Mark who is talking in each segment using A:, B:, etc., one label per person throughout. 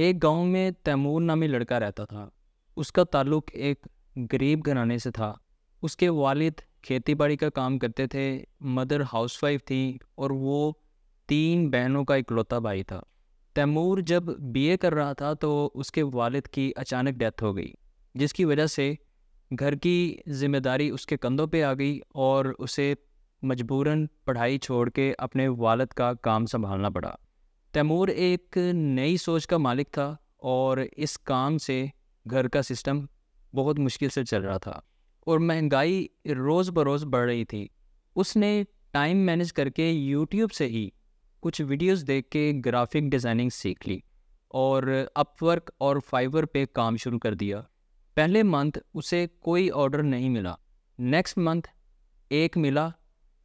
A: एक गांव में तैमूर नामी लड़का रहता था उसका ताल्लुक एक गरीब घराने से था उसके वालिद खेती बाड़ी का काम करते थे मदर हाउसवाइफ थी और वो तीन बहनों का इकलौता भाई था तैमूर जब बीए कर रहा था तो उसके वालिद की अचानक डेथ हो गई जिसकी वजह से घर की जिम्मेदारी उसके कंधों पे आ गई और उसे मजबूरन पढ़ाई छोड़ के अपने वालद का काम संभालना पड़ा तैमूर एक नई सोच का मालिक था और इस काम से घर का सिस्टम बहुत मुश्किल से चल रहा था और महंगाई रोज़ बरोज़ बढ़ रही थी उसने टाइम मैनेज करके यूट्यूब से ही कुछ वीडियोस देख के ग्राफिक डिज़ाइनिंग सीख ली और अपवर्क और फाइवर पे काम शुरू कर दिया पहले मंथ उसे कोई ऑर्डर नहीं मिला नेक्स्ट मंथ एक मिला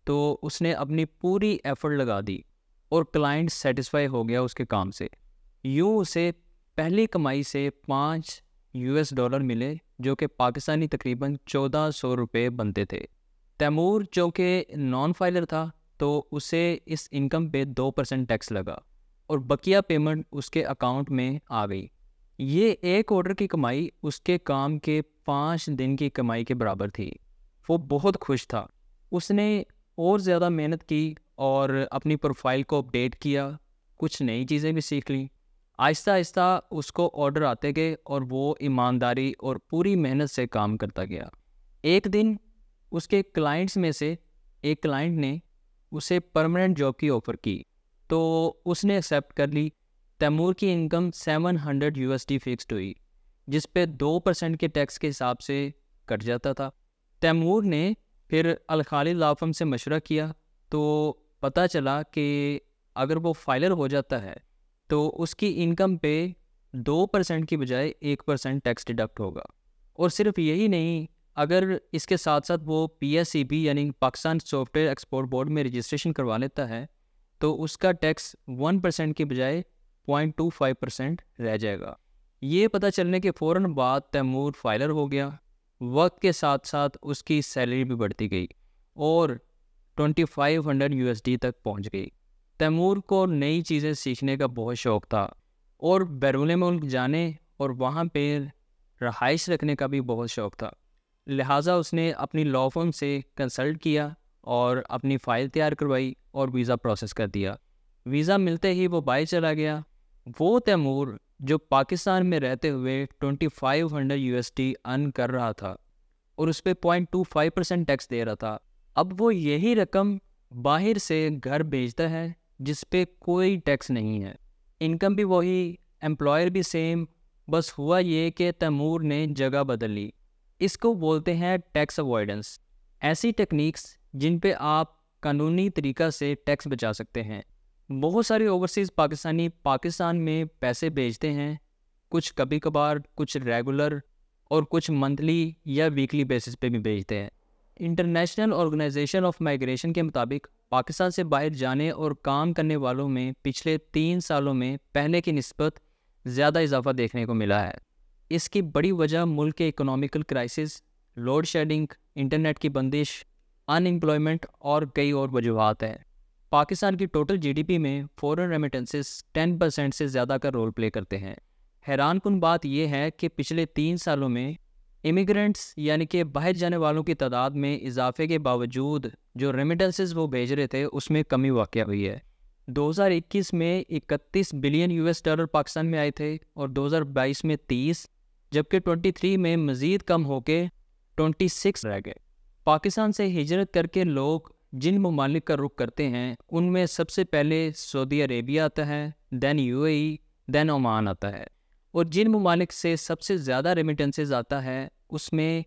A: तो उसने अपनी पूरी एफर्ट लगा दी और क्लाइंट सेटिस्फाई हो गया उसके काम से यूँ उसे पहली कमाई से पाँच यूएस डॉलर मिले जो कि पाकिस्तानी तकरीबन चौदह सौ रुपये बनते थे तैमूर जो कि नॉन फाइलर था तो उसे इस इनकम पे दो परसेंट टैक्स लगा और बकिया पेमेंट उसके अकाउंट में आ गई ये एक ऑर्डर की कमाई उसके काम के पाँच दिन की कमाई के बराबर थी वो बहुत खुश था उसने और ज़्यादा मेहनत की और अपनी प्रोफाइल को अपडेट किया कुछ नई चीज़ें भी सीख ली आहिस्ता आहिस्ता उसको ऑर्डर आते गए और वो ईमानदारी और पूरी मेहनत से काम करता गया एक दिन उसके क्लाइंट्स में से एक क्लाइंट ने उसे परमानेंट जॉब की ऑफ़र की तो उसने एक्सेप्ट कर ली तैमूर की इनकम 700 हंड्रेड यू फिक्स्ड हुई जिस पे दो परसेंट के टैक्स के हिसाब से कट जाता था तैमूर ने फिर अलखाली लाफम से मशवरा किया तो पता चला कि अगर वो फाइलर हो जाता है तो उसकी इनकम पे दो परसेंट की बजाय एक परसेंट टैक्स डिडक्ट होगा और सिर्फ यही नहीं अगर इसके साथ साथ वो पी एस सी बी यानी पाकिस्तान सॉफ्टवेयर एक्सपोर्ट बोर्ड में रजिस्ट्रेशन करवा लेता है तो उसका टैक्स वन परसेंट की बजाय पॉइंट टू फाइव परसेंट रह जाएगा ये पता चलने के फ़ौर बाद तैमूर फाइलर हो गया वक्त के साथ साथ उसकी सैलरी भी बढ़ती गई और 2500 यूएसडी तक पहुंच गई तैमूर को नई चीज़ें सीखने का बहुत शौक़ था और बैरून मुल्क जाने और वहाँ पर रहाइश रखने का भी बहुत शौक़ था लिहाजा उसने अपनी लॉ फर्म से कंसल्ट किया और अपनी फ़ाइल तैयार करवाई और वीज़ा प्रोसेस कर दिया वीज़ा मिलते ही वो बाई चला गया वो तैमूर जो पाकिस्तान में रहते हुए 2500 यूएसडी अर्न कर रहा था और उस पर point two five percent tax दे रहा था अब वो यही रकम बाहर से घर भेजता है जिस पर कोई टैक्स नहीं है इनकम भी वही एम्प्लॉयर भी सेम बस हुआ ये कि तैमूर ने जगह बदल ली इसको बोलते हैं टैक्स अवॉइडेंस ऐसी टेक्निक्स जिन पे आप कानूनी तरीक़ा से टैक्स बचा सकते हैं बहुत सारे ओवरसीज़ पाकिस्तानी पाकिस्तान में पैसे भेजते हैं कुछ कभी कभार कुछ रेगुलर और कुछ मंथली या वीकली बेसिस पे भी भेजते हैं इंटरनेशनल ऑर्गेनाइजेशन ऑफ माइग्रेशन के मुताबिक पाकिस्तान से बाहर जाने और काम करने वालों में पिछले तीन सालों में पहले की नस्बत ज़्यादा इजाफा देखने को मिला है इसकी बड़ी वजह मुल्क के economical crisis load shedding internet की बंदिश अनएम्प्लॉयमेंट और कई और वजूहत हैं पाकिस्तान की टोटल जीडीपी में फ़ॉरन रेमिटेंसेस 10 परसेंट से ज़्यादा का रोल प्ले करते हैं हैरान कन बात यह है कि पिछले तीन सालों में इमिग्रेंट्स यानी कि बाहर जाने वालों की तादाद में इजाफे के बावजूद जो रेमिटेंसेस वो भेज रहे थे उसमें कमी वाक़ हुई है 2021 में 31 बिलियन यूएस डॉलर पाकिस्तान में आए थे और 2022 में 30 जबकि 23 में मज़ीद कम होकर 26 रह गए पाकिस्तान से हिजरत करके लोग जिन ममालिक का रुख करते हैं उनमें सबसे पहले सऊदी अरेबिया आता है दैन यूएई, दैन ओमान आता है और जिन ममालिक से सबसे ज़्यादा रेमिटेंसेज आता है उसमें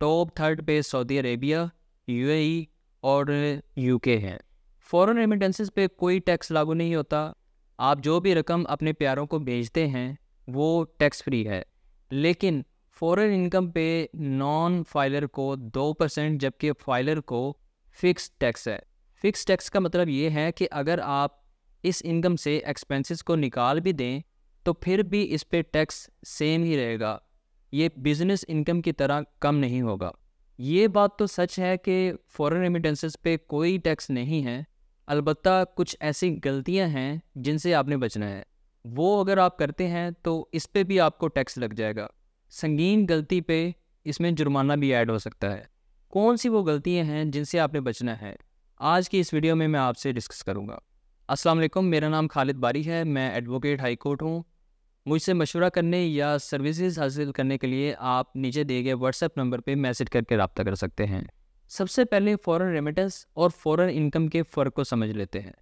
A: टॉप थर्ड पे सऊदी अरेबिया यूएई e और यूके हैं फ़ौरन रेमिटेंसेज पे कोई टैक्स लागू नहीं होता आप जो भी रकम अपने प्यारों को भेजते हैं वो टैक्स फ्री है लेकिन फ़ौरन इनकम पे नॉन फाइलर को दो परसेंट जबकि फाइलर को फिक्स टैक्स है फिक्स टैक्स का मतलब ये है कि अगर आप इस इनकम से एक्सपेंसेस को निकाल भी दें तो फिर भी इस पर टैक्स सेम ही रहेगा ये बिजनेस इनकम की तरह कम नहीं होगा ये बात तो सच है कि फॉरेन रेमिटेंसेस पे कोई टैक्स नहीं है अलबत् कुछ ऐसी गलतियां हैं जिनसे आपने बचना है वो अगर आप करते हैं तो इस पर भी आपको टैक्स लग जाएगा संगीन गलती पे इसमें जुर्माना भी ऐड हो सकता है कौन सी वो गलतियाँ हैं जिनसे आपने बचना है आज की इस वीडियो में मैं आपसे डिस्कस करूँगा अस्सलाम वालेकुम मेरा नाम खालिद बारी है मैं एडवोकेट हाई कोर्ट हूँ मुझसे मशवरा करने या सर्विसेज हासिल करने के लिए आप नीचे दिए गए व्हाट्सएप नंबर पर मैसेज करके रबता कर सकते हैं सबसे पहले फ़ॉरन रेमिटेंस और फ़ौरन इनकम के फ़र्क को समझ लेते हैं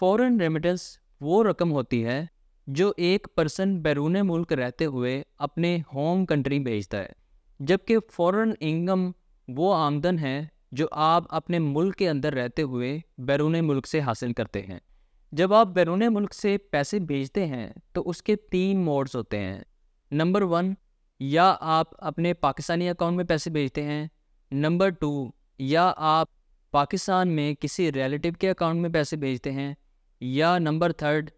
A: फ़ौरन रेमिटेंस वो रकम होती है जो एक पर्सन बैरून मुल्क रहते हुए अपने होम कंट्री भेजता है जबकि फ़ॉरन इनकम वो आमदन है जो आप अपने मुल्क के अंदर रहते हुए बैरून मुल्क से हासिल करते हैं जब आप बैरून मुल्क से पैसे भेजते हैं तो उसके तीन मोड्स होते हैं नंबर वन या आप अपने पाकिस्तानी अकाउंट में पैसे भेजते हैं नंबर टू या आप पाकिस्तान में किसी रिलेटिव के अकाउंट में पैसे भेजते हैं या नंबर थर्ड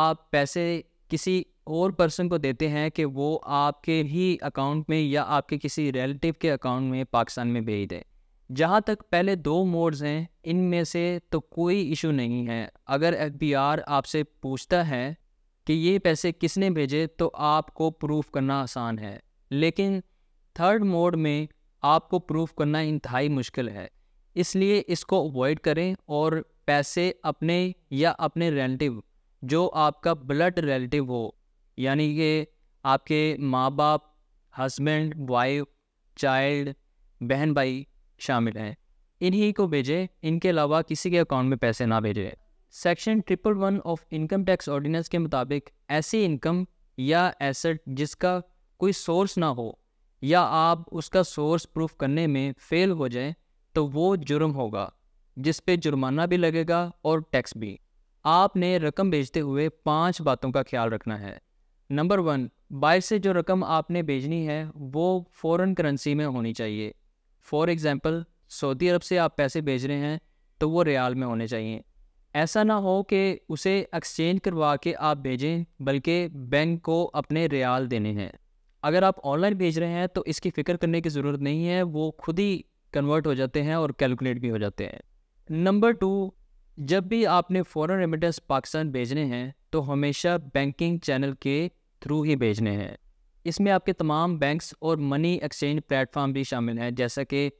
A: आप पैसे किसी और पर्सन को देते हैं कि वो आपके ही अकाउंट में या आपके किसी रिलेटिव के अकाउंट में पाकिस्तान में भेज दें जहाँ तक पहले दो मोड्स हैं इनमें से तो कोई इशू नहीं है अगर एफ आपसे पूछता है कि ये पैसे किसने भेजे तो आपको प्रूफ करना आसान है लेकिन थर्ड मोड में आपको प्रूफ करना इंतहाई मुश्किल है इसलिए इसको अवॉइड करें और पैसे अपने या अपने रिलेटिव जो आपका ब्लड रिलेटिव हो यानी कि आपके माँ बाप हस्बैंड वाइफ चाइल्ड बहन भाई शामिल हैं इन्हीं को भेजें इनके अलावा किसी के अकाउंट में पैसे ना भेजें section triple one of income tax ordinance के मुताबिक ऐसी इनकम या एसेट जिसका कोई सोर्स ना हो या आप उसका सोर्स प्रूफ करने में फेल हो जाए तो वो जुर्म होगा जिस पे जुर्माना भी लगेगा और टैक्स भी आपने रकम भेजते हुए पांच बातों का ख्याल रखना है नंबर वन बाय से जो रकम आपने भेजनी है वो फॉरेन करेंसी में होनी चाहिए फॉर एग्ज़ाम्पल सऊदी अरब से आप पैसे भेज रहे हैं तो वो रियाल में होने चाहिए ऐसा ना हो कि उसे एक्सचेंज करवा के आप भेजें बल्कि बैंक को अपने रियाल देने हैं अगर आप ऑनलाइन भेज रहे हैं तो इसकी फ़िक्र करने की ज़रूरत नहीं है वो खुद ही कन्वर्ट हो जाते हैं और कैलकुलेट भी हो जाते हैं नंबर टू जब भी आपने फॉरेन रेमिटेंस पाकिस्तान भेजने हैं तो हमेशा बैंकिंग चैनल के थ्रू ही भेजने हैं इसमें आपके तमाम बैंक्स और मनी एक्सचेंज प्लेटफॉर्म भी शामिल हैं जैसा कि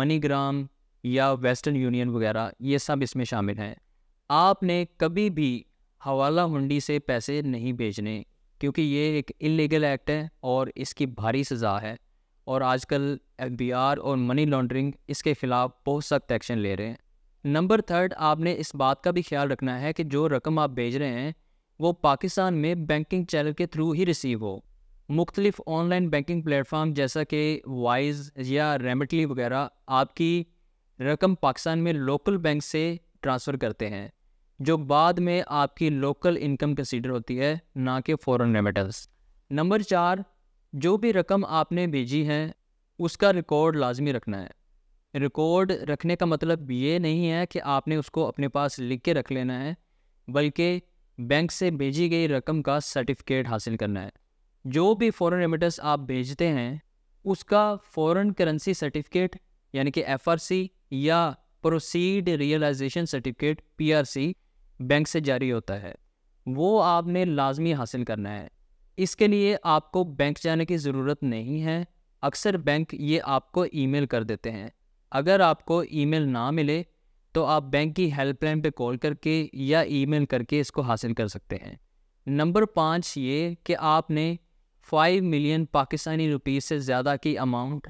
A: मनीग्राम या वेस्टर्न यूनियन वगैरह ये सब इसमें शामिल हैं आपने कभी भी हवाला हुंडी से पैसे नहीं भेजने क्योंकि ये एक इलीगल एक्ट है और इसकी भारी सज़ा है और आजकल एफ और मनी लॉन्ड्रिंग इसके ख़िलाफ़ बहुत सख्त एक्शन ले रहे हैं नंबर थर्ड आपने इस बात का भी ख्याल रखना है कि जो रकम आप भेज रहे हैं वो पाकिस्तान में बैंकिंग चैनल के थ्रू ही रिसीव हो मुख्तलिफ ऑनलाइन बैंकिंग प्लेटफार्म जैसा कि वाइज या रेमिटली वगैरह आपकी रकम पाकिस्तान में लोकल बैंक से ट्रांसफ़र करते हैं जो बाद में आपकी लोकल इनकम कंसीडर होती है ना कि फ़ॉरन रेमिटेंस नंबर चार जो भी रकम आपने भेजी है उसका रिकॉर्ड लाजमी रखना है रिकॉर्ड रखने का मतलब ये नहीं है कि आपने उसको अपने पास लिख के रख लेना है बल्कि बैंक से भेजी गई रकम का सर्टिफिकेट हासिल करना है जो भी फॉरेन रेमिटेंस आप भेजते हैं उसका फॉरेन करेंसी सर्टिफिकेट यानी कि एफआरसी या proceed realisation certificate PRC bank से जारी होता है वो आपने लाजमी हासिल करना है इसके लिए आपको बैंक जाने की ज़रूरत नहीं है अक्सर बैंक ये आपको ईमेल कर देते हैं अगर आपको ईमेल ना मिले तो आप बैंक की हेल्पलाइन पे कॉल करके या ईमेल करके इसको हासिल कर सकते हैं नंबर पाँच ये कि आपने फाइव मिलियन पाकिस्तानी रुपीज़ से ज़्यादा की अमाउंट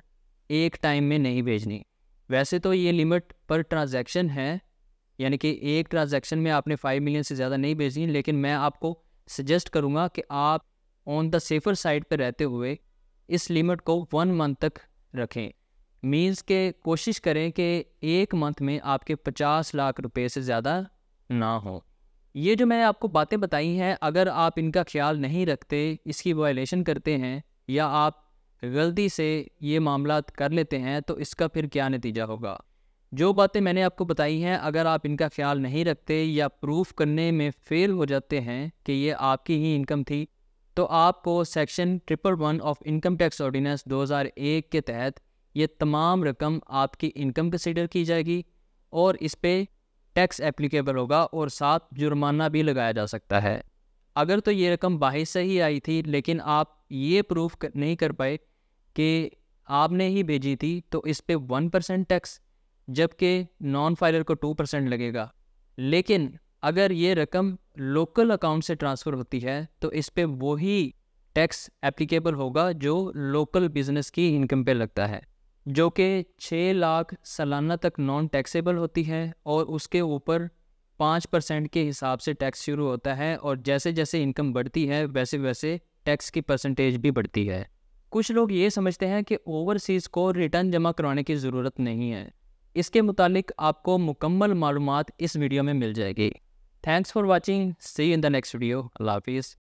A: एक टाइम में नहीं भेजनी वैसे तो ये लिमिट पर ट्रांजैक्शन है यानी कि एक ट्रांजैक्शन में आपने फाइव मिलियन से ज़्यादा नहीं भेजनी लेकिन मैं आपको सजेस्ट करूँगा कि आप ऑन द सेफ़र साइड पर रहते हुए इस लिमिट को वन मंथ तक रखें मीन्स के कोशिश करें कि एक मंथ में आपके पचास लाख रुपए से ज़्यादा ना हो ये जो मैंने आपको बातें बताई हैं अगर आप इनका ख्याल नहीं रखते इसकी वायलेशन करते हैं या आप गलती से ये मामला कर लेते हैं तो इसका फिर क्या नतीजा होगा जो बातें मैंने आपको बताई हैं अगर आप इनका ख्याल नहीं रखते या प्रूफ करने में फ़ेल हो जाते हैं कि ये आपकी ही इनकम थी तो आपको section triple one of income tax ordinance 2001 के तहत ये तमाम रकम आपकी इनकम कंसिडर की जाएगी और इस पर टैक्स एप्लीकेबल होगा और साथ जुर्माना भी लगाया जा सकता है अगर तो ये रकम बाहर से ही आई थी लेकिन आप ये प्रूफ कर, नहीं कर पाए कि आपने ही भेजी थी तो इस पर वन परसेंट टैक्स जबकि नॉन फाइलर को टू परसेंट लगेगा लेकिन अगर ये रकम लोकल अकाउंट से ट्रांसफ़र होती है तो इस पर वही टैक्स एप्लीकेबल होगा जो लोकल बिजनेस की इनकम पे लगता है जो कि छः लाख सालाना तक नॉन टैक्सेबल होती है और उसके ऊपर पाँच परसेंट के हिसाब से टैक्स शुरू होता है और जैसे जैसे इनकम बढ़ती है वैसे वैसे टैक्स की परसेंटेज भी बढ़ती है कुछ लोग ये समझते हैं कि ओवरसीज़ को रिटर्न जमा कराने की ज़रूरत नहीं है इसके मुतालिक आपको मुकम्मल मालूम इस वीडियो में मिल जाएगी thanks for watching see in the next video अल्लाह हाफिज़